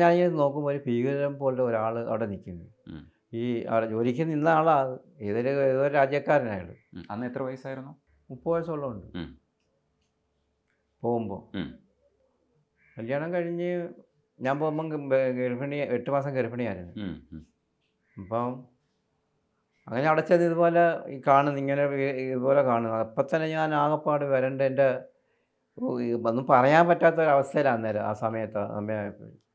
ഞാൻ ഇങ്ങനെ നോക്കുമ്പോൾ ഒരു ഭീകരം പോലെ ഒരാൾ അവിടെ നിൽക്കുന്നു ഈ അവിടെ ജോലിക്ക് നിന്ന ആളാ ഏതൊരു ഏതൊരു രാജ്യക്കാരനായത് അന്ന് എത്ര വയസ്സായിരുന്നു മുപ്പത് വയസ്സോളം പോകുമ്പോൾ കല്യാണം കഴിഞ്ഞ് ഞാൻ പോകുമ്പം ഗർഭിണി എട്ട് മാസം ഗർഭിണിയായിരുന്നു അപ്പം അങ്ങനെ അടച്ചത് ഇതുപോലെ ഈ കാണുന്നു ഇങ്ങനെ ഇതുപോലെ കാണുന്നു അപ്പം തന്നെ ഞാൻ ആകെപ്പാട് വരേണ്ട എൻ്റെ ഒന്നും പറയാൻ പറ്റാത്ത ഒരവസ്ഥയിലാണ് അന്നേരം ആ സമയത്ത് സമയം